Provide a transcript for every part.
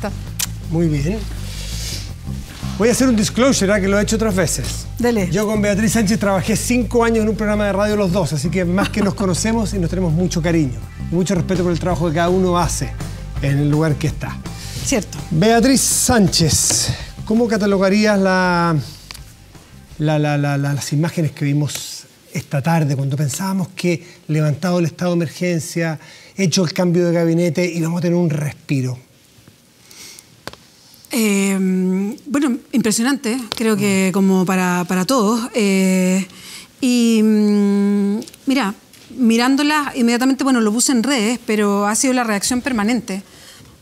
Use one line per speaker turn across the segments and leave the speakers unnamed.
¿Cómo Muy bien. Voy a hacer un disclosure, ¿ah? que lo he hecho otras veces. Dele. Yo con Beatriz Sánchez trabajé cinco años en un programa de radio los dos, así que más que nos conocemos y nos tenemos mucho cariño. Y mucho respeto por el trabajo que cada uno hace en el lugar que está. Cierto. Beatriz Sánchez, ¿cómo catalogarías las imágenes que vimos esta tarde, cuando pensábamos que levantado el estado de emergencia, hecho el cambio de gabinete, y vamos a tener un respiro?
Em, bueno, impresionante, creo que como para, para todos. Eh, y mm, mira, mirándola inmediatamente, bueno, lo puse en redes, pero ha sido la reacción permanente.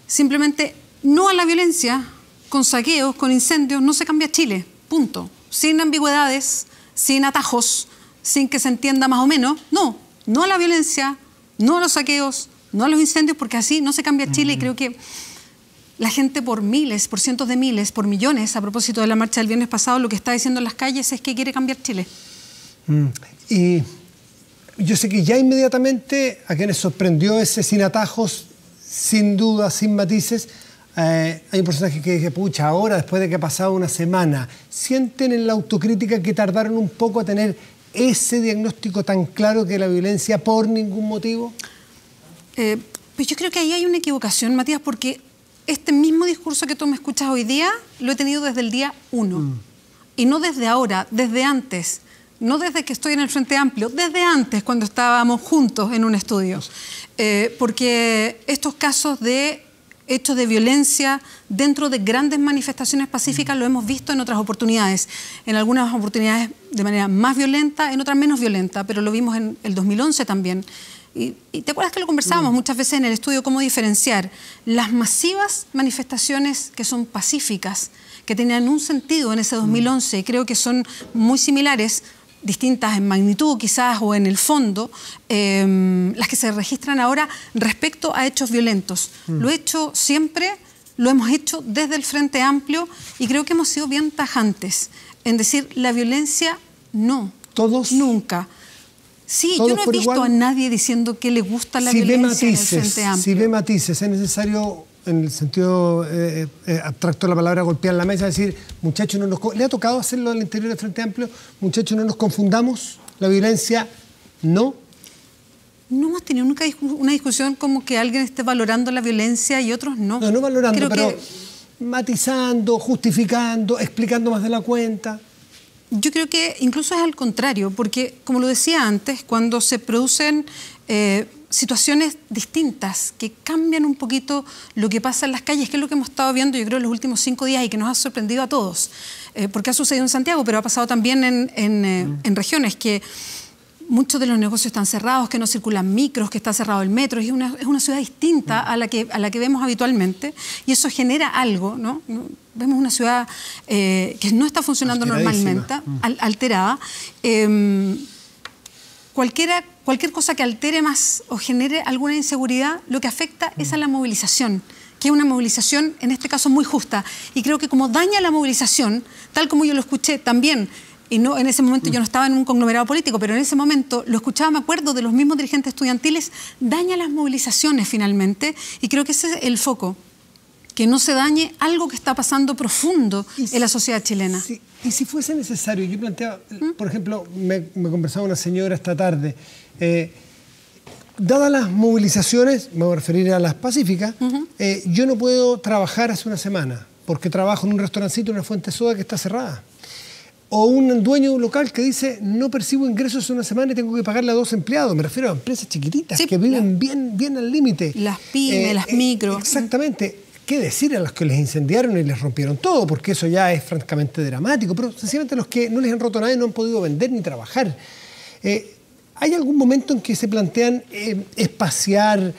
Simplemente no a la violencia, con saqueos, con incendios, no se cambia Chile, punto. Sin ambigüedades, sin atajos, sin que se entienda más o menos, no, no a la violencia, no a los saqueos, no a los incendios, porque así no se cambia Chile y creo que la gente por miles, por cientos de miles, por millones, a propósito de la marcha del viernes pasado, lo que está diciendo en las calles es que quiere cambiar Chile.
Mm, y yo sé que ya inmediatamente a quienes sorprendió ese sin atajos, sin dudas, sin matices, eh, hay un personaje que dice, pucha, ahora, después de que ha pasado una semana, sienten en la autocrítica que tardaron un poco a tener ese diagnóstico tan claro que la violencia por ningún motivo?
Eh, pues yo creo que ahí hay una equivocación, Matías, porque este mismo discurso que tú me escuchas hoy día lo he tenido desde el día uno. Mm. Y no desde ahora, desde antes. No desde que estoy en el Frente Amplio, desde antes, cuando estábamos juntos en un estudio. Eh, porque estos casos de hechos de violencia dentro de grandes manifestaciones pacíficas, mm. lo hemos visto en otras oportunidades, en algunas oportunidades de manera más violenta, en otras menos violenta, pero lo vimos en el 2011 también. Y, te acuerdas que lo conversábamos mm. muchas veces en el estudio, cómo diferenciar las masivas manifestaciones que son pacíficas, que tenían un sentido en ese 2011 y creo que son muy similares distintas en magnitud quizás o en el fondo, em, las que se registran ahora respecto a hechos violentos. Mm. Lo he hecho siempre, lo hemos hecho desde el Frente Amplio y creo que hemos sido bien tajantes en decir la violencia no. Todos. Nunca. Sí, yo no he visto a nadie diciendo que le gusta la violencia. en el Frente Amplio.
Si ve matices, es necesario en el sentido eh, eh, eh, abstracto de la palabra, golpear la mesa, decir, muchachos, no nos... Le ha tocado hacerlo al interior del Frente Amplio, muchachos, no nos confundamos, la violencia no.
No hemos tenido nunca una discusión como que alguien esté valorando la violencia y otros no. No, no valorando, pero matizando, justificando, explicando más de la cuenta. Yo creo que incluso es al contrario, porque como lo decía antes, cuando se producen eh, situaciones distintas que cambian un poquito lo que pasa en las calles, que es lo que hemos estado viendo yo creo los últimos cinco días y que nos ha sorprendido a todos, eh, porque ha sucedido en Santiago, pero ha pasado también eh, mm. en, regiones que muchos de los negocios están cerrados, que no circulan micros, que está cerrado el metro, es una, ciudad distinta mm. a la, que, a la que vemos habitualmente y eso genera algo, ¿no? Vemos una ciudad eh, que no está funcionando normalmente, mm. alterada. Em, cualquiera cualquier cosa que altere más o genere alguna inseguridad, lo que afecta es a la movilización que es una movilización, en este caso, muy justa. Y creo que como daña la movilización, tal como yo lo escuché también y no en ese momento yo no estaba en un conglomerado político, pero en ese momento lo escuchaba, me acuerdo, de los mismos dirigentes estudiantiles, daña las movilizaciones finalmente, y creo que ese es el foco que no se dañe algo que está pasando profundo en la sociedad chilena.
y si fuese necesario, yo planteaba, ¿Mm? por ejemplo, me, conversaba una señora esta tarde, eh, dadas las movilizaciones, me voy a referir a las pacíficas, eh, yo no puedo trabajar hace una semana, porque trabajo en un restaurancito, en una fuente soda que está cerrada. O un dueño local que dice, no percibo ingresos hace una semana y tengo que pagarle a dos empleados. Me refiero a empresas chiquititas que viven bien, bien al límite. Las pymes, eh, las micro. Exactamente qué decir a los que les incendiaron y les rompieron todo, porque eso ya es francamente dramático, pero sencillamente a los que no les han roto nada y no han podido vender ni trabajar. Eh, ¿Hay algún momento en que se plantean eh, espaciar,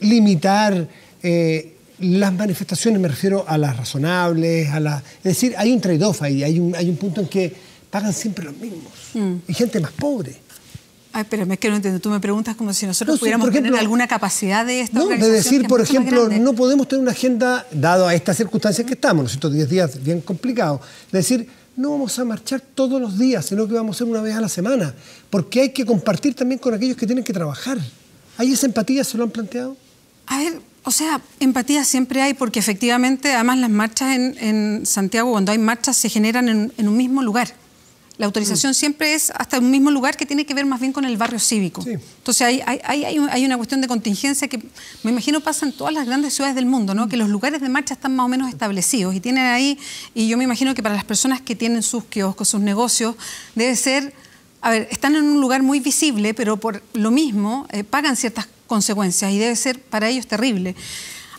limitar eh, las manifestaciones? Me refiero a las razonables, a las... Es decir, hay un trade-off ahí, hay un, hay un punto en que pagan siempre los mismos mm. y gente más pobre.
Ay, pero es que no entiendo. Tú me preguntas como si nosotros pudiéramos tener alguna capacidad de esta no, De decir, por ejemplo, no
podemos tener una agenda, dado a estas circunstancias que estamos, ¿no es 10 días bien complicado, De decir, no vamos a marchar todos los días, sino que vamos a hacer una vez a la semana. Porque hay que compartir también con aquellos que tienen que trabajar. ¿Hay esa empatía? ¿Se lo han planteado? A ver,
o sea, empatía siempre hay, porque efectivamente, además, las marchas en, Santiago, cuando hay marchas, se generan en un mismo lugar. La autorización mm. siempre es hasta un mismo lugar que tiene que ver más bien con el barrio cívico. Entonces hay, hay, una cuestión de contingencia que me imagino pasa en todas las grandes ciudades del mundo, ¿no? Mm. que los lugares de marcha están más o menos establecidos y tienen ahí, y yo me imagino que para las personas que tienen sus kioscos, sus negocios, debe ser, a ver, están en un lugar muy visible, pero por lo mismo eh, pagan ciertas consecuencias y debe ser para ellos terrible.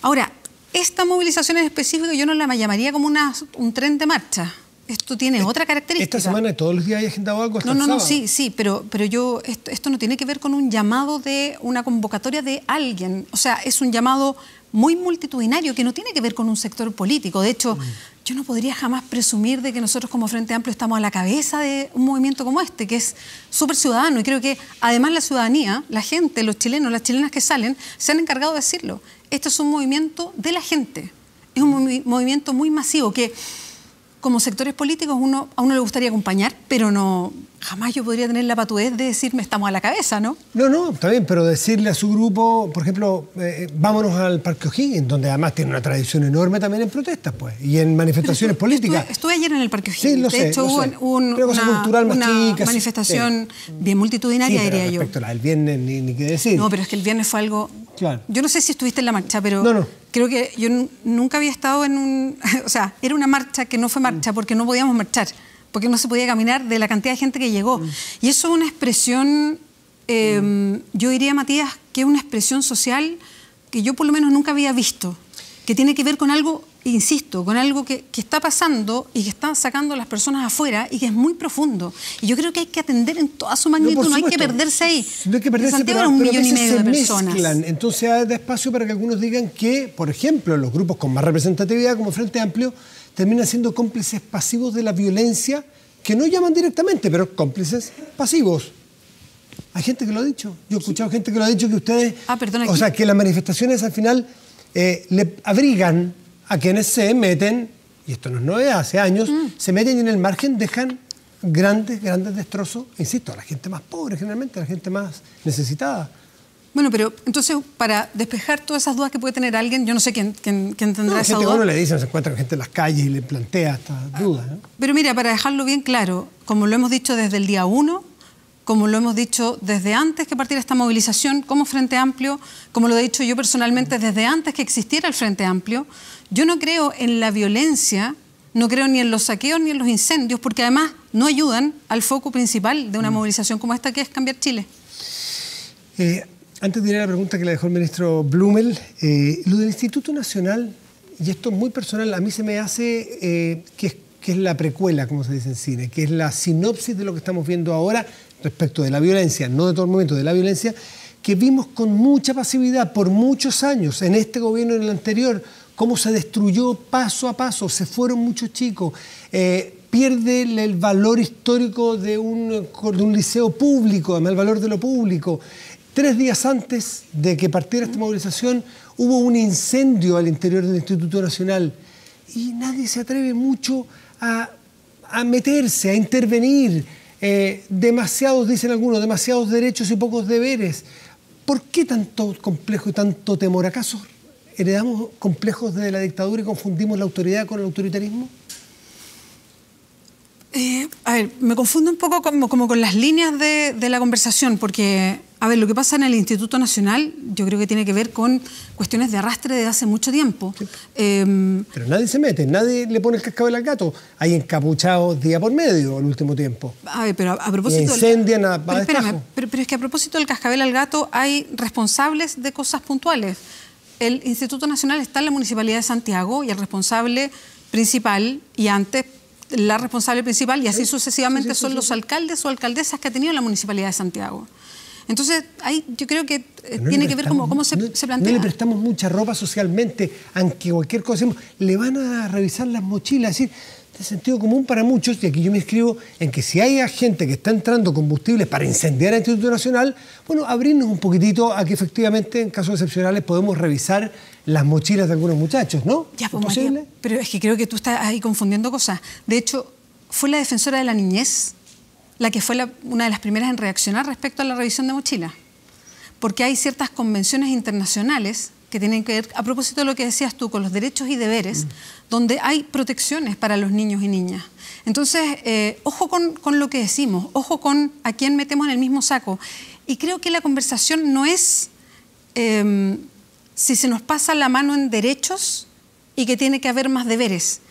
Ahora, esta movilización en específico yo no la llamaría como una, un tren de marcha esto tiene otra característica. Esta
semana todos los días hay agendado algo No, no, no, sí,
sí, pero, pero yo, esto, esto no tiene que ver con un llamado de una convocatoria de alguien. O sea, es un llamado muy multitudinario que no tiene que ver con un sector político. De hecho, mm. yo no podría jamás presumir de que nosotros como Frente Amplio estamos a la cabeza de un movimiento como este, que es súper ciudadano. Y creo que además la ciudadanía, la gente, los chilenos, las chilenas que salen, se han encargado de decirlo. Este es un movimiento de la gente. Es un movimiento muy masivo que como sectores políticos uno, a uno le gustaría acompañar, pero no, jamás yo podría tener la patudez de decirme estamos a la cabeza, ¿no?
No, no, está bien, pero decirle a su grupo, por ejemplo, eh, eh, vámonos al Parque O'Higgins, donde además tiene una tradición enorme también en protestas, pues, y en manifestaciones políticas.
Estuve, ayer en el Parque O'Higgins. Sí, lo de hecho, hubo una, manifestación bien multitudinaria, sí, pero respecto
yo. A la del viernes, ni, qué decir. No, pero es
que el viernes fue algo. Claro. Yo no sé si estuviste en la marcha, pero. Creo que yo nunca había estado en un. o sea, era una marcha que no fue marcha mm. porque no podíamos marchar porque no se podía caminar de la cantidad de gente que llegó. Mm. Y eso es una expresión, em, mm. yo diría, Matías, que es una expresión social que yo por lo menos nunca había visto, que tiene que ver con algo, insisto, con algo que, está pasando y que están sacando las personas afuera y que es muy profundo. Y yo creo que hay que atender en toda su magnitud, no, hay que perderse ahí. No hay que perderse, pero, un millón y medio de personas.
Entonces hay espacio para que algunos digan que, por ejemplo, los grupos con más representatividad, como Frente Amplio, terminan siendo cómplices pasivos de la violencia que no llaman directamente, pero cómplices pasivos. Hay gente que lo ha dicho. Yo he escuchado gente que lo ha dicho que ustedes. Ah, o sea, que las manifestaciones al final eh, le abrigan a quienes se meten, y esto no es hace años, mm. se meten y en el margen dejan grandes, grandes destrozos, insisto, a la gente más pobre generalmente, a la gente más necesitada.
Bueno, pero entonces, para despejar todas esas dudas que puede tener alguien, yo no sé quién, quién, quién tendrá no, esa gente duda. uno le dice,
se encuentra gente en las calles y le plantea estas dudas. ¿eh?
Pero mira, para dejarlo bien claro, como lo hemos dicho desde el día uno, como lo hemos dicho desde antes que partiera esta movilización como Frente Amplio, como lo he dicho yo personalmente desde antes que existiera el Frente Amplio, yo no creo en la violencia, no creo ni en los saqueos ni en los incendios, porque además no ayudan al foco principal de una mm. movilización como esta, que es cambiar Chile.
Eh, antes de la pregunta que le dejó el ministro Blumel, eh, lo del Instituto Nacional, y esto es muy personal, a mí se me hace eh, que, es, que es la precuela, como se dice en cine, que es la sinopsis de lo que estamos viendo ahora respecto de la violencia, no de todo el momento, de la violencia, que vimos con mucha pasividad por muchos años, en este gobierno y en el anterior, cómo se destruyó paso a paso, se fueron muchos chicos, eh, pierde el valor histórico de un, de un liceo público, el valor de lo público, Tres días antes de que partiera esta movilización hubo un incendio al interior del Instituto Nacional y nadie se atreve mucho a, meterse, a intervenir. Eh, demasiados, dicen algunos, demasiados derechos y pocos deberes. ¿Por qué tanto complejo y tanto temor? ¿Acaso heredamos complejos de la dictadura y confundimos la autoridad con el autoritarismo?
Eh, a ver, me confundo un poco como, con las líneas de, la conversación, porque, a ver, lo que pasa en el Instituto Nacional yo creo que tiene que ver con cuestiones de arrastre de hace mucho tiempo.
Em, pero nadie se mete, nadie le pone el cascabel al gato. Hay encapuchados día por medio el último tiempo. A ver, pero a, propósito... Y incendian a, pero,
pero es que a propósito del cascabel al gato hay responsables de cosas puntuales. El Instituto Nacional está en la Municipalidad de Santiago y el responsable principal y antes la responsable principal y así sucesivamente son los alcaldes o alcaldesas que ha tenido la Municipalidad de Santiago. Entonces, ahí yo creo que eh, tiene que ver cómo, se,
plantea. No le prestamos mucha ropa socialmente, aunque cualquier cosa le van a revisar las mochilas, es decir, de este sentido común para muchos, y aquí yo me inscribo, en que si hay gente que está entrando combustibles para incendiar el Instituto Nacional, bueno, abrirnos un poquitito a que efectivamente en casos excepcionales podemos revisar las mochilas de algunos muchachos, ¿no? Ya, pues,
pero es que creo que tú estás ahí confundiendo cosas. De hecho, fue la defensora de la niñez la que fue una de las primeras en reaccionar respecto a la revisión de mochilas. Porque hay ciertas convenciones internacionales que tienen que ver, a propósito de lo que decías tú, con los derechos y deberes, mm. donde hay protecciones para los niños y niñas. Entonces, eh, ojo con, lo que decimos, ojo con a quién metemos en el mismo saco. Y creo que la conversación no es... Em, si se nos pasa la mano en derechos y que tiene que haber más deberes.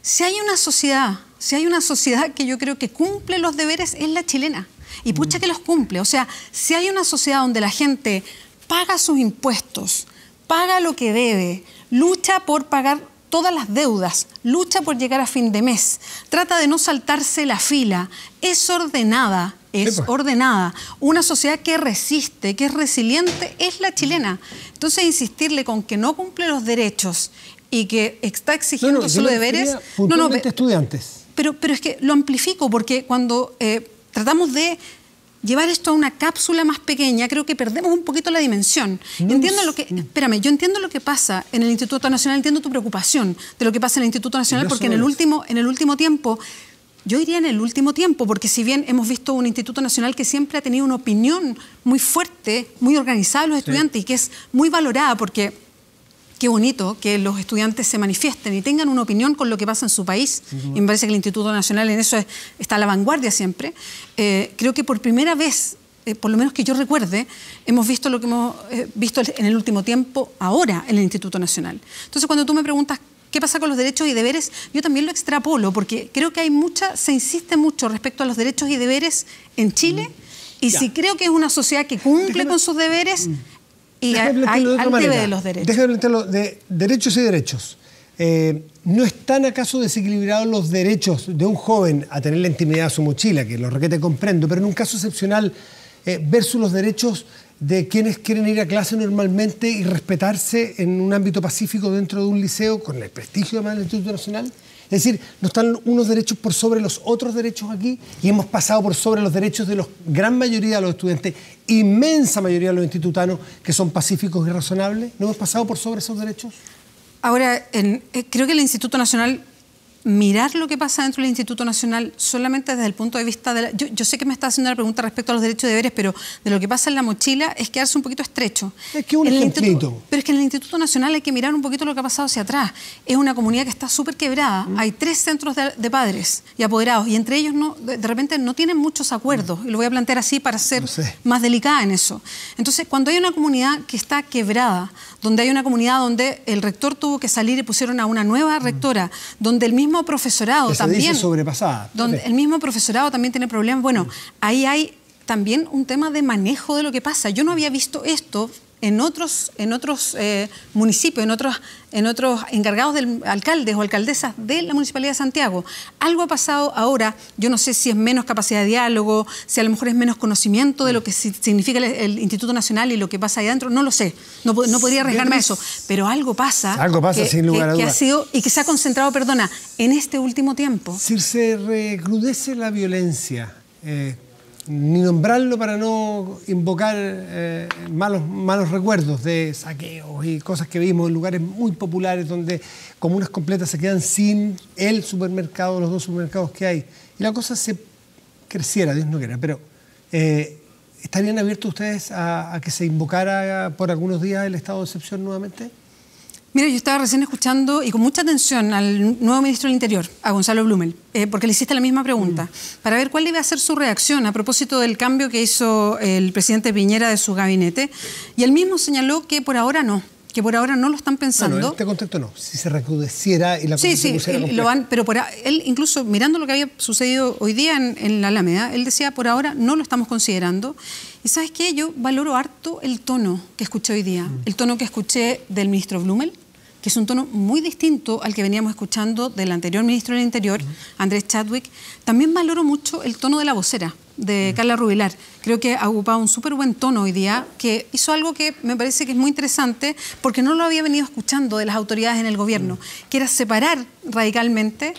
Si hay una sociedad, si hay una sociedad que yo creo que cumple los deberes, es la chilena. Y pucha mm. que los cumple. O sea, si hay una sociedad donde la gente paga sus impuestos, paga lo que debe, lucha por pagar todas las deudas, lucha por llegar a fin de mes, trata de no saltarse la fila, es ordenada, es ordenada. Una sociedad que resiste, que es resiliente, es la chilena. Mm. Entonces, insistirle con que no cumple los derechos y que está exigiendo sus deberes. No, no,
estudiantes.
Pero, pero es que lo amplifico porque cuando eh, tratamos de llevar esto a una cápsula más pequeña, creo que perdemos un poquito la dimensión. entiendo lo que, mm. espérame, yo entiendo lo que pasa en el Instituto Nacional, entiendo tu preocupación de lo que pasa en el Instituto Nacional, porque en el último, en el último tiempo yo iría en el último tiempo, porque si bien hemos visto un Instituto Nacional que siempre ha tenido una opinión muy fuerte, muy organizada los estudiantes y que es muy valorada porque qué bonito que los estudiantes se manifiesten y tengan una opinión con lo que pasa en su país. Y me parece que el Instituto Nacional en eso está a la vanguardia siempre. Eh, creo que por primera vez, eh, por lo menos que yo recuerde, hemos visto lo que hemos eh, visto en el último tiempo ahora en el Instituto Nacional. Entonces, cuando tú me preguntas ¿Qué pasa con los derechos y deberes? Yo también lo extrapolo, porque creo que hay mucha, se insiste mucho respecto a los derechos y deberes en Chile, mm. y si creo que es una sociedad que cumple con sus deberes, mm.
y de al debe de los derechos. Déjame plantearlo de derechos y derechos. Eh, ¿No están acaso desequilibrados los derechos de un joven a tener la intimidad de su mochila, que lo requete comprendo, pero en un caso excepcional, eh, versus los derechos de quienes quieren ir a clase normalmente y respetarse en un ámbito pacífico dentro de un liceo con el prestigio además del Instituto Nacional? Es decir, no están unos derechos por sobre los otros derechos aquí y hemos pasado por sobre los derechos de la gran mayoría de los estudiantes, inmensa mayoría de los institutanos que son pacíficos y razonables. ¿No hemos pasado por sobre esos derechos?
Ahora, eh, creo que el Instituto Nacional mirar lo que pasa dentro del Instituto Nacional solamente desde el punto de vista de Yo, yo, sé que me está haciendo la pregunta respecto a los derechos y deberes, pero de lo que pasa en la mochila es quedarse un poquito estrecho. Es que un instituto, Pero es que en el Instituto Nacional hay que mirar un poquito lo que ha pasado hacia atrás. Es una comunidad que está súper quebrada. Hay tres centros de, padres y apoderados y entre ellos no, de, repente no tienen muchos acuerdos. Y lo voy a plantear así para ser más delicada en eso. Entonces, cuando hay una comunidad que está quebrada, donde hay una comunidad donde el rector tuvo que salir y pusieron a una nueva rectora, donde el mismo profesorado también. Donde el mismo profesorado también tiene problemas. Bueno, ahí hay también un tema de manejo de lo que pasa. Yo no había visto esto, en otros, en otros eh, municipios, en otros, en otros encargados de alcaldes o alcaldesas de la Municipalidad de Santiago. Algo ha pasado ahora, yo no sé si es menos capacidad de diálogo, si a lo mejor es menos conocimiento de lo que significa el, Instituto Nacional y lo que pasa ahí adentro, no lo sé, no, podría arriesgarme a eso, pero algo pasa. Algo pasa, sin lugar a dudas. Que ha sido, y que se ha concentrado, perdona,
en este último tiempo. Si se recrudece la violencia... Eh, ni nombrarlo para no invocar eh, malos, malos recuerdos de saqueos y cosas que vimos en lugares muy populares donde comunas completas se quedan sin el supermercado, los dos supermercados que hay. Y la cosa se creciera, Dios no quiera, pero eh, ¿estarían abiertos ustedes a que se invocara por algunos días el estado de excepción nuevamente?
Mira, yo estaba recién escuchando y con mucha atención al nuevo ministro del Interior, a Gonzalo Blumel, eh, porque le hiciste la misma pregunta, mm. para ver cuál iba a ser su reacción a propósito del cambio que hizo el presidente Piñera de su gabinete. Y él mismo señaló que por ahora no, que por ahora no lo están pensando. No, en este
contexto no, si se recrudeciera y la Sí, sí, lo van,
pero él incluso mirando lo que había sucedido hoy día en, en, la Alameda, él decía por ahora no lo estamos considerando. Y sabes qué, yo valoro harto el tono que escuché hoy día, mm. el tono que escuché del ministro Blumel, que es un tono muy distinto al que veníamos escuchando del anterior ministro del Interior, Andrés Chadwick. También valoro mucho el tono de la vocera de Carla Rubilar. Creo que ha ocupado un súper buen tono hoy día, que hizo algo que me parece que es muy interesante, porque no lo había venido escuchando de las autoridades en el gobierno, que era separar radicalmente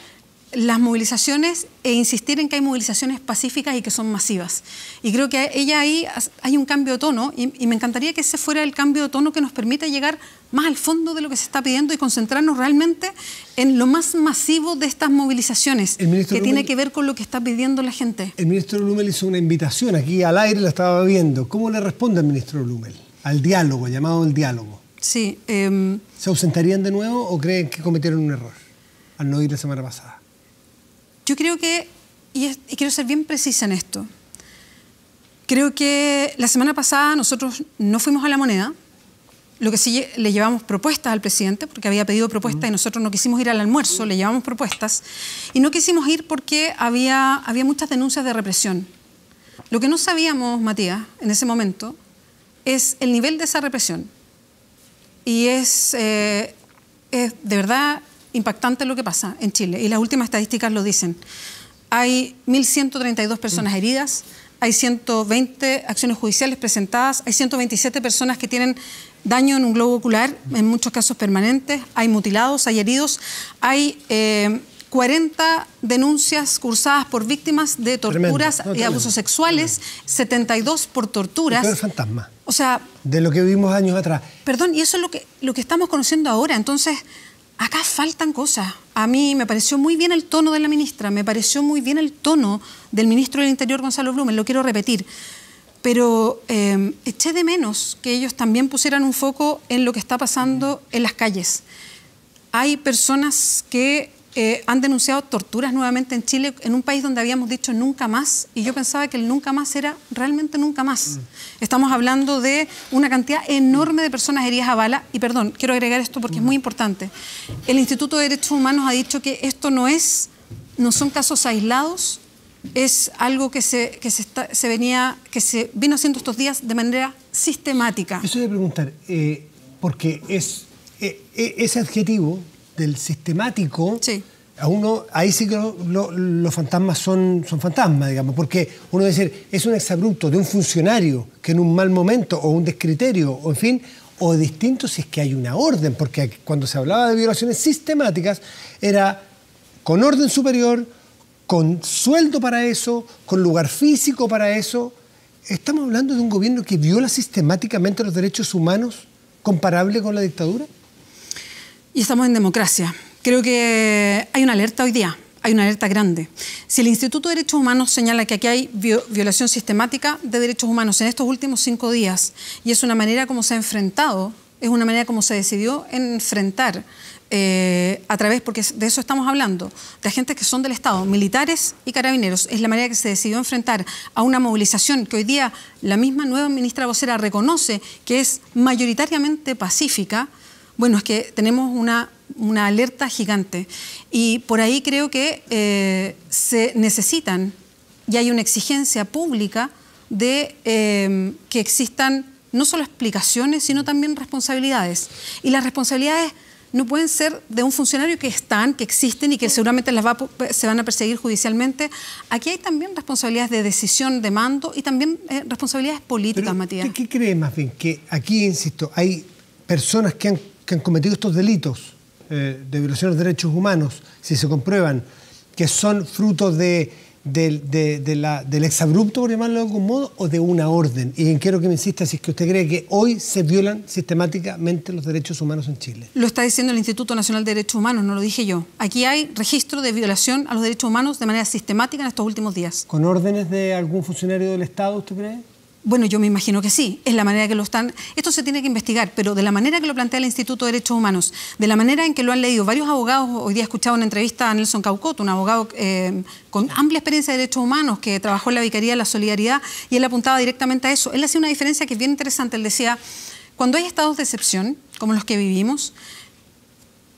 las movilizaciones e insistir en que hay movilizaciones pacíficas y que son masivas. Y creo que ella ahí hay un cambio de tono y, me encantaría que ese fuera el cambio de tono que nos permita llegar más al fondo de lo que se está pidiendo y concentrarnos realmente en lo más masivo de estas movilizaciones, que tiene que ver con lo que está pidiendo la gente.
El ministro Lumel hizo una invitación aquí al aire, la estaba viendo. ¿Cómo le responde el ministro Lumel? Al diálogo, llamado el diálogo. Sí. Em, ¿Se ausentarían de nuevo o creen que cometieron un error al no ir la semana pasada?
Yo creo que, y, quiero ser bien precisa en esto, creo que la semana pasada nosotros no fuimos a la moneda, lo que sí le llevamos propuestas al presidente, porque había pedido propuestas y nosotros no quisimos ir al almuerzo, le llevamos propuestas, y no quisimos ir porque había, había muchas denuncias de represión. Lo que no sabíamos, Matías, en ese momento, es el nivel de esa represión. Y es, eh, es de verdad impactante lo que pasa en Chile y las últimas estadísticas lo dicen. Hay 1.132 personas mm. heridas, hay 120 acciones judiciales presentadas, hay 127 personas que tienen daño en un globo ocular, mm. en muchos casos permanentes, hay mutilados, hay heridos, hay 40 eh, denuncias cursadas por víctimas de torturas y abusos sexuales, 72 por torturas. fantasma. O sea...
De lo que vimos años atrás.
Perdón, y eso es lo que, lo que estamos conociendo ahora. Entonces acá faltan cosas. A mí me pareció muy bien el tono de la ministra, me pareció muy bien el tono del ministro del Interior, Gonzalo Blumen, lo quiero repetir. Pero eh, eché de menos que ellos también pusieran un foco en lo que está pasando en las calles. Hay personas que eh, han denunciado torturas nuevamente en Chile, en un país donde habíamos dicho nunca más, y yo pensaba que el nunca más era realmente nunca más. Mm. Estamos hablando de una cantidad enorme de personas heridas a bala, y perdón, quiero agregar esto porque es muy mm. importante. El Instituto de Derechos Humanos ha dicho que esto no es, no son casos aislados, es algo que se, se, está, se venía, que se vino haciendo estos días de manera sistemática. Eso
preguntar, eh, porque es, eh, ese adjetivo del sistemático, uno, ahí sí que los fantasmas son, son fantasmas, digamos, porque uno decir, es un exabrupto de un funcionario que en un mal momento o un descriterio, o en fin, o distinto si es que hay una orden, porque cuando se hablaba de violaciones sistemáticas era con orden superior, con sueldo para eso, con lugar físico para eso. Estamos hablando de un gobierno que viola sistemáticamente los derechos humanos comparable con la dictadura.
Y estamos en democracia. Creo que hay una alerta hoy día, hay una alerta grande. Si el Instituto de Derechos Humanos señala que aquí hay violación sistemática de derechos humanos en estos últimos cinco días, y es una manera como se ha enfrentado, es una manera como se decidió enfrentar eh, a través, porque de eso estamos hablando, de agentes que son del Estado, militares y carabineros. Es la manera que se decidió enfrentar a una movilización que hoy día la misma nueva ministra vocera reconoce que es mayoritariamente pacífica bueno, es que tenemos una, alerta gigante y por ahí creo que eh, se necesitan y hay una exigencia pública de eh, que existan no solo explicaciones, sino también responsabilidades. Y las responsabilidades no pueden ser de un funcionario que están, que existen y que seguramente las va, se van a perseguir judicialmente. Aquí hay también responsabilidades de decisión, de
mando y también eh, responsabilidades políticas, Matías. ¿qué, ¿Qué cree más bien? Que aquí, insisto, hay personas que han que han cometido estos delitos eh, de violación de derechos humanos, si se comprueban, que son frutos del exabrupto, por llamarlo de algún modo, o de una orden. Y quiero que me insista si es que usted cree que hoy se violan sistemáticamente los derechos humanos en Chile.
Lo está diciendo el Instituto Nacional de Derechos Humanos, no lo dije yo. Aquí hay registro de violación a los derechos humanos de manera sistemática en estos últimos días.
¿Con órdenes de algún funcionario del Estado, usted cree?
Bueno, yo me imagino que sí, es la manera que lo están... Esto se tiene que investigar, pero de la manera que lo plantea el Instituto de Derechos Humanos, de la manera en que lo han leído varios abogados, hoy día he escuchado una entrevista a Nelson Caucot, un abogado eh, con amplia experiencia de derechos humanos que trabajó en la Vicaría de la Solidaridad, y él apuntaba directamente a eso. Él hacía una diferencia que es bien interesante, él decía, cuando hay estados de excepción, como los que vivimos,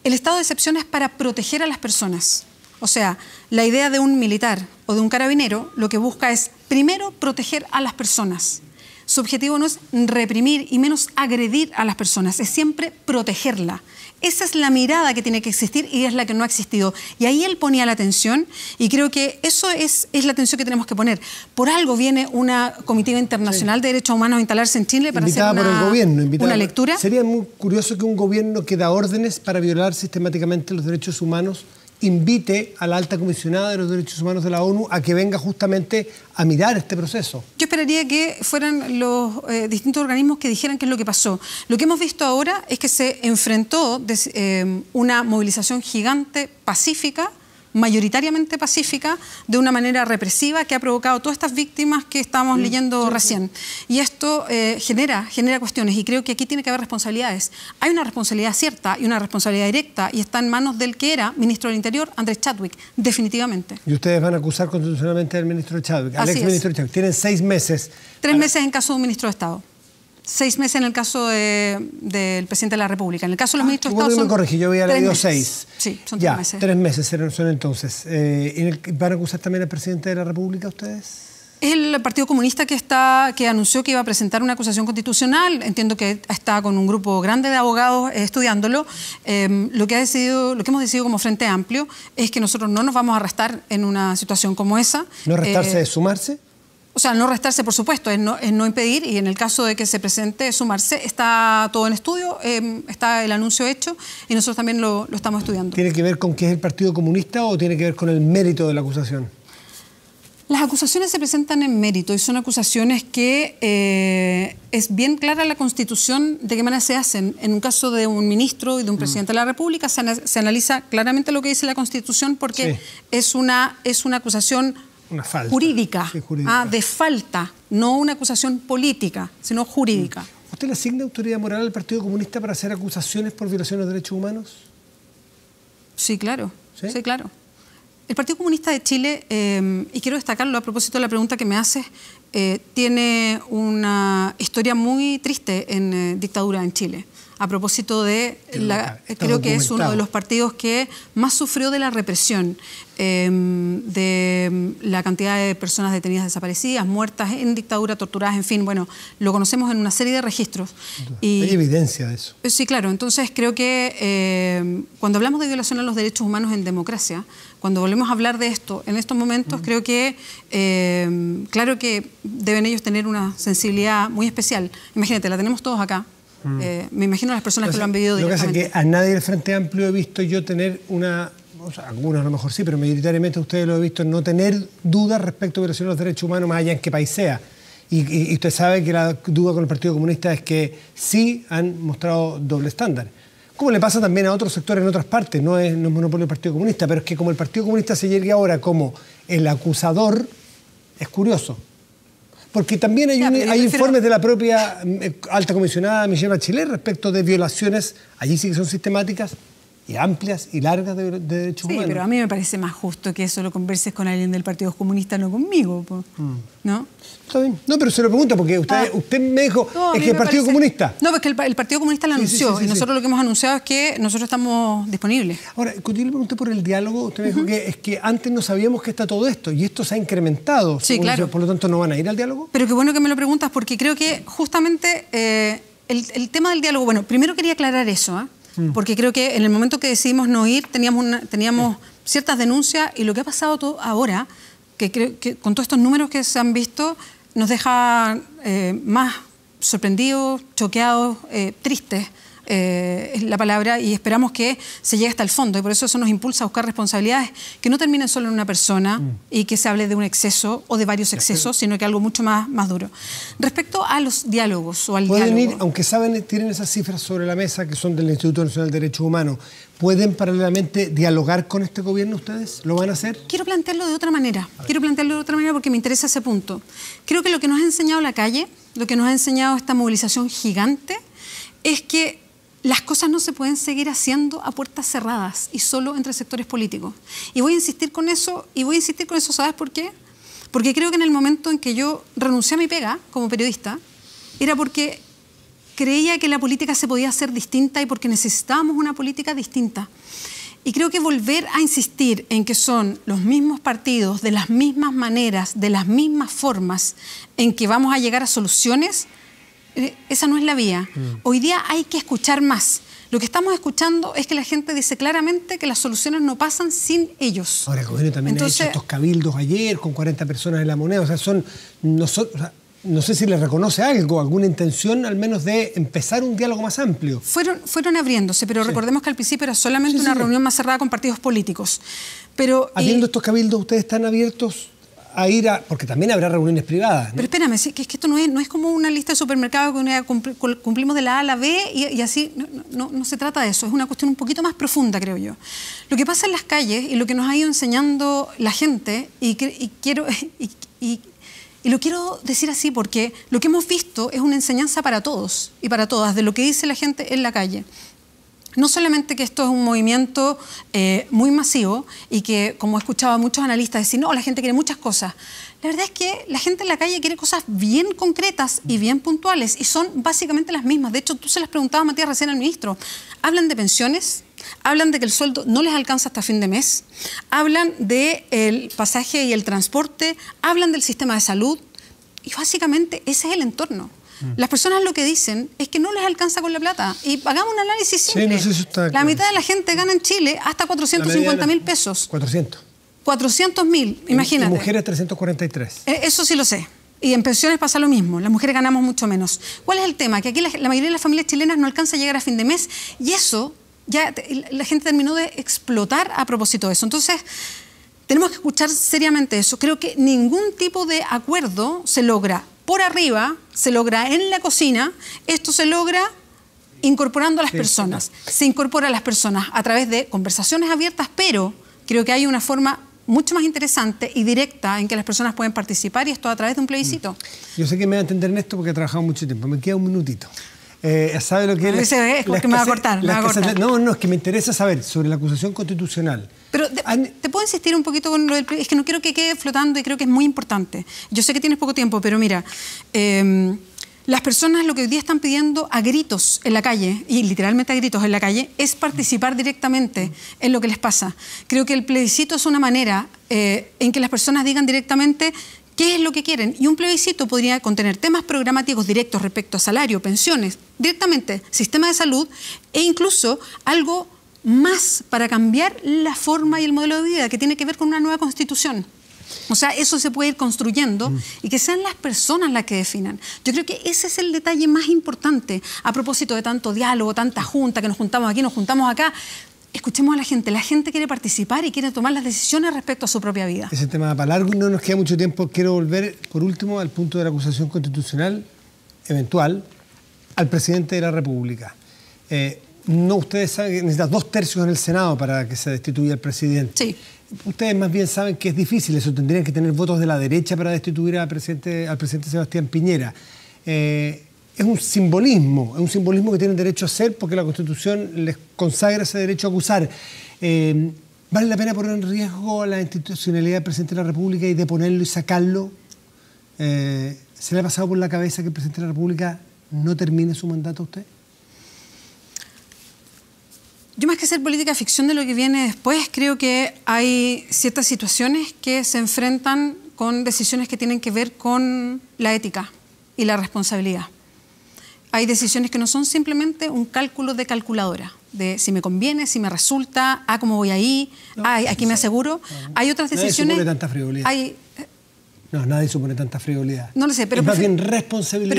el estado de excepción es para proteger a las personas, o sea, la idea de un militar o de un carabinero lo que busca es, primero, proteger a las personas. Su objetivo no es reprimir y menos agredir a las personas, es siempre protegerla. Esa es la mirada que tiene que existir y es la que no ha existido. Y ahí él ponía la atención y creo que eso es, la atención que tenemos que poner. Por algo viene una comitiva internacional de derechos humanos a instalarse en Chile para hacer una, por el gobierno, una lectura.
Sería muy curioso que un gobierno que da órdenes para violar sistemáticamente los derechos humanos invite a la alta comisionada de los derechos humanos de la ONU a que venga justamente a mirar este proceso.
Yo esperaría que fueran los eh, distintos organismos que dijeran qué es lo que pasó. Lo que hemos visto ahora es que se enfrentó eh, una movilización gigante pacífica mayoritariamente pacífica de una manera represiva que ha provocado todas estas víctimas que estamos leyendo recién. Y esto eh, genera, genera cuestiones y creo que aquí tiene que haber responsabilidades. Hay una responsabilidad cierta y una responsabilidad directa y está en manos del que era ministro del Interior, Andrés Chadwick, definitivamente.
Y ustedes van a acusar constitucionalmente al ministro Chadwick, al ex ministro Chadwick. Tienen seis meses.
Tres meses en caso de un ministro de Estado seis meses en el caso del presidente de la República. En el caso de los ah, ministros de Son corrigí yo había leído seis. Sí, son ya, tres meses. Tres
meses son entonces. Eh, ¿Van a acusar también al presidente de la República ustedes?
Es el Partido Comunista que, está, que anunció que iba a presentar una acusación constitucional. Entiendo que está con un grupo grande de abogados eh, estudiándolo. Eh, lo, que ha decidido, lo que hemos decidido como Frente Amplio es que nosotros no nos vamos a arrastrar en una situación como esa. ¿No arrastrarse es sumarse? O sea, no restarse, por supuesto, es no, impedir y en el caso de que se presente, sumarse. Está todo en estudio, em, está el anuncio hecho y nosotros también lo, estamos estudiando.
¿Tiene que ver con qué es el Partido Comunista o tiene que ver con el mérito de la acusación?
Las acusaciones se presentan en mérito y son acusaciones que eh, es bien clara la Constitución de qué manera se hacen. En un caso de un ministro y de un mm. presidente de la República se, analiza claramente lo que dice la Constitución porque es, una, es una acusación Jurídica. Ah,
de falta, no una acusación política,
sino jurídica. Mm.
¿Usted le asigna autoridad moral al Partido Comunista para hacer acusaciones por violación de derechos humanos? Sí, claro.
Sí, claro. El Partido Comunista de Chile, em, y quiero destacarlo a propósito de la pregunta que me haces, eh, tiene una historia muy triste en eh, dictadura en Chile a propósito de, creo que es uno de los partidos que más sufrió de la represión, em, de em, la cantidad de personas detenidas desaparecidas, muertas en dictadura, torturadas, en fin, bueno, lo conocemos en una serie de registros. Y, Hay
evidencia de eso.
Eh, sí, claro, entonces creo que em, cuando hablamos de violación a los derechos humanos en democracia, cuando volvemos a hablar de esto en estos momentos, creo que, claro que deben ellos tener una sensibilidad muy especial. Imagínate, la tenemos todos acá, Mm. Eh, me imagino las personas que lo han vivido Lo que pasa es que
a nadie del Frente Amplio he visto yo tener una... O sea, algunos a lo mejor sí, pero mayoritariamente ustedes lo he visto no tener dudas respecto a violaciones de los derechos humanos más allá en qué país sea. Y, usted sabe que la duda con el Partido Comunista es que sí han mostrado doble estándar. Como le pasa también a otros sectores en otras partes, no es, no es monopolio del Partido Comunista, pero es que como el Partido Comunista se llegue ahora como el acusador, es curioso. Porque también hay, informes de la propia mm, eh, alta comisionada Michelle Bachelet respecto de violaciones, allí sí que son sistemáticas, y amplias y largas de, derechos sí, humanos. Sí, pero a mí me
parece más justo que eso lo converses con alguien del Partido Comunista, no conmigo,
mm. ¿no? Está bien. No, pero se lo pregunto porque usted, ah. usted me dijo, es que pues el Partido Comunista... No, es que el Partido Comunista lo anunció y nosotros
lo que hemos anunciado es que nosotros estamos disponibles. Ahora, yo le pregunté por
el diálogo, usted me dijo que es que antes no sabíamos que está todo esto y esto se ha incrementado. Sí, claro. por lo tanto, ¿no van a ir al diálogo?
Pero qué bueno que me lo preguntas porque creo que justamente eh, el, tema del diálogo... Bueno, primero quería aclarar eso, ¿ah? Mm. porque creo que en el momento que decidimos no ir teníamos, teníamos mm. ciertas denuncias y lo que ha pasado todo ahora, que creo que con todos estos números que se han visto, nos deja eh, más sorprendidos, choqueados, eh, tristes, eh, es la palabra, y esperamos que se llegue hasta el fondo. Y por eso eso nos impulsa a buscar responsabilidades que no terminen solo en una persona mm. y que se hable de un exceso o de varios excesos, sino que algo mucho más, más duro. Respecto a los diálogos o al Pueden
aunque saben, tienen esas cifras sobre la mesa que son del Instituto Nacional de Derechos Humanos, ¿Pueden paralelamente dialogar con este gobierno ustedes? ¿Lo van a hacer?
Quiero plantearlo de otra manera. Quiero plantearlo de otra manera porque me interesa ese punto. Creo que lo que nos ha enseñado la calle, lo que nos ha enseñado esta movilización gigante, es que las cosas no se pueden seguir haciendo a puertas cerradas y solo entre sectores políticos. Y voy a insistir con eso, y voy a insistir con eso, ¿sabes por qué? Porque creo que en el momento en que yo renuncié a mi pega como periodista, era porque creía que la política se podía hacer distinta y porque necesitábamos una política distinta. Y creo que volver a insistir en que son los mismos partidos, de las mismas maneras, de las mismas formas en que vamos a llegar a soluciones, eh, esa no es la vía. Mm. Hoy día hay que escuchar más. Lo que estamos escuchando es que la gente dice claramente que las soluciones no pasan sin ellos.
Ahora, el gobierno también ha hecho estos cabildos ayer con 40 personas en la moneda. O sea, son. No, no sé si le reconoce algo, alguna intención al menos de empezar un diálogo más amplio.
Fueron, fueron abriéndose, pero recordemos que al principio era solamente una reunión más cerrada con partidos
políticos. Pero, Habiendo eh, estos cabildos, ¿ustedes están abiertos a ir Porque también habrá reuniones privadas. Pero
espérame, es que, esto no es, no es como una lista de supermercados que cumplimos de la A a la B y, así. No, se trata de eso. Es una cuestión un poquito más profunda, creo yo. Lo que pasa en las calles y lo que nos ha ido enseñando la gente, y, quiero. y lo quiero decir así porque lo que hemos visto es una enseñanza para todos y para todas de lo que dice la gente en la calle no solamente que esto es un movimiento eh, muy masivo y que, como he escuchado a muchos analistas decir, no, la gente quiere muchas cosas. La verdad es que la gente en la calle quiere cosas bien concretas y bien puntuales y son básicamente las mismas. De hecho, tú se las preguntabas, Matías, recién al ministro. Hablan de pensiones, hablan de que el sueldo no les alcanza hasta fin de mes, hablan del pasaje y el transporte, hablan del sistema de salud y básicamente ese es el entorno. Mm. Las personas lo que dicen es que no les alcanza con la plata. Y hagamos un análisis simple. Sí, no sé la mitad de la gente gana en Chile hasta 450 mil pesos. 400. 400 mil, imagínate. Y mujeres
343.
Eh, eso sí lo sé. Y en pensiones pasa lo mismo, las mujeres ganamos mucho menos. ¿Cuál es el tema? Que aquí la, mayoría de las familias chilenas no alcanza a llegar a fin de mes y eso ya la gente terminó de explotar a propósito de eso. Entonces, tenemos que escuchar seriamente eso. Creo que ningún tipo de acuerdo se logra por arriba se logra en la cocina, esto se logra incorporando a las personas. Se incorpora a las personas a través de conversaciones abiertas, pero creo que hay una forma mucho más interesante y directa en que las personas pueden participar y esto a través de un plebiscito. Mm.
Yo sé que me va a entender en esto porque he trabajado mucho tiempo. Me queda un minutito. Eh, ¿Sabe lo que es? es que Me va a cortar. No, no, es que me interesa saber sobre la acusación constitucional.
Pero te, puedo insistir un poquito con lo del... Es que no quiero que quede flotando y creo que es muy importante. Yo sé que tienes poco tiempo, pero mira... Em, las personas lo que hoy día están pidiendo a gritos en la calle, y literalmente a gritos en la calle, es participar directamente en lo que les pasa. Creo que el plebiscito es una manera eh, en que las personas digan directamente qué es lo que quieren. Y un plebiscito podría contener temas programáticos directos respecto a salario, pensiones, directamente, sistema de salud e incluso algo más para cambiar la forma y el modelo de vida que tiene que ver con una nueva constitución. O sea, eso se puede ir construyendo y que sean las personas las que definan. Yo creo que ese es el detalle más importante a propósito de tanto diálogo, tanta junta, que nos juntamos aquí, nos juntamos acá. Escuchemos a la gente, la gente quiere participar y quiere tomar las decisiones respecto a su propia vida.
Ese tema para largo, no nos queda mucho tiempo. Quiero volver, por último, al punto de la acusación constitucional eventual al presidente de la República. Eh, no, ustedes saben que necesitan dos tercios en el Senado para que se destituya el presidente. Sí. Ustedes más bien saben que es difícil eso, tendrían que tener votos de la derecha para destituir al presidente, Sebastián Piñera. Eh, es un simbolismo, es un simbolismo que tienen derecho a hacer porque la Constitución les consagra ese derecho a acusar. Eh, ¿Vale la pena poner en riesgo la institucionalidad del presidente de la República y deponerlo y sacarlo? Eh, ¿Se le ha pasado por la cabeza que el presidente de la República no termine su mandato a usted?
Yo más que hacer política ficción de lo que viene después, creo que hay ciertas situaciones que se enfrentan con decisiones que tienen que ver con la ética y la responsabilidad. Hay decisiones que no son simplemente un cálculo de calculadora, de si me conviene, si me resulta, ah, cómo voy ahí, no, ah, aquí me aseguro. hay otras decisiones... Nadie supone tanta
frivolidad. Eh, no, nadie supone tanta frivolidad. No lo sé, pero... Pero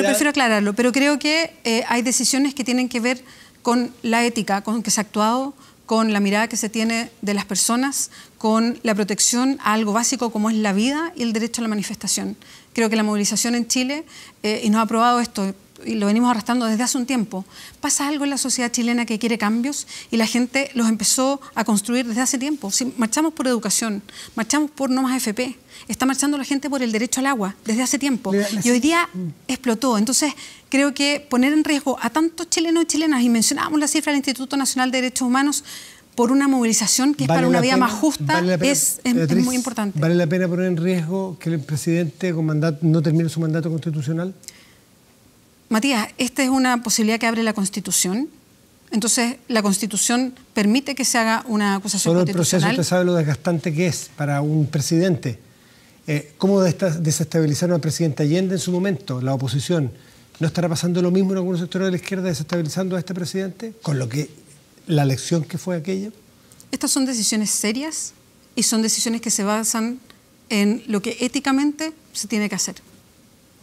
prefiero
aclararlo. Pero creo que eh, hay decisiones que tienen que ver con la ética, con que se ha actuado, con la mirada que se tiene de las personas, con la protección a algo básico como es la vida y el derecho a la manifestación. Creo que la movilización en Chile, eh, y nos ha aprobado esto, y lo venimos arrastrando desde hace un tiempo, pasa algo en la sociedad chilena que quiere cambios y la gente los empezó a construir desde hace tiempo. Si marchamos por educación, marchamos por no más FP, está marchando la gente por el derecho al agua desde hace tiempo y hoy día mm. explotó. Entonces, creo que poner en riesgo a tantos chilenos y chilenas, y mencionamos la cifra del Instituto Nacional de Derechos Humanos, por una movilización que es para una vida más justa es, muy importante.
¿Vale la pena poner en riesgo que el presidente no termine su mandato constitucional?
Matías, esta es una posibilidad que abre la Constitución. Entonces, la Constitución permite que se haga una acusación Solo el proceso, usted sabe
lo desgastante que es para un presidente. Eh, ¿Cómo desestabilizar a al presidente Allende en su momento, la oposición? ¿No estará pasando lo mismo en algunos sectores de la izquierda desestabilizando a este presidente? Con lo que la elección que fue aquella.
Estas son decisiones serias y son decisiones que se basan en lo que éticamente se tiene que hacer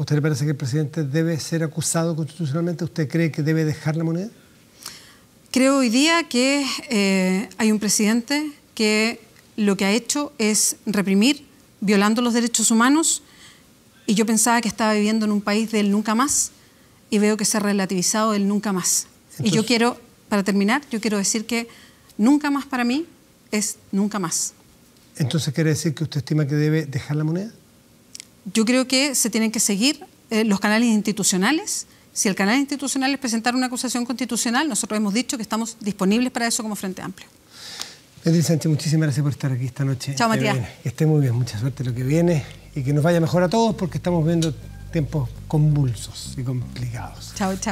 usted le parece que el presidente debe ser acusado constitucionalmente? ¿Usted cree que debe dejar la moneda?
Creo hoy día que eh, hay un presidente que lo que ha hecho es reprimir, violando los derechos humanos, y yo pensaba que estaba viviendo en un país del nunca más, y veo que se ha relativizado el nunca más. y yo quiero, para terminar, yo quiero decir que nunca más para mí es nunca más.
Entonces quiere decir que usted estima que debe dejar la moneda?
yo creo que se tienen que seguir eh, los canales institucionales. Si el canal institucional es presentar una acusación constitucional, nosotros hemos dicho que estamos disponibles para eso como Frente Amplio.
Beatriz Sánchez, muchísimas gracias por estar aquí esta noche. Chao, Matías. Que esté muy bien, mucha suerte lo que viene y que nos vaya mejor a todos porque estamos viendo tiempos convulsos y complicados.
Chao, chao.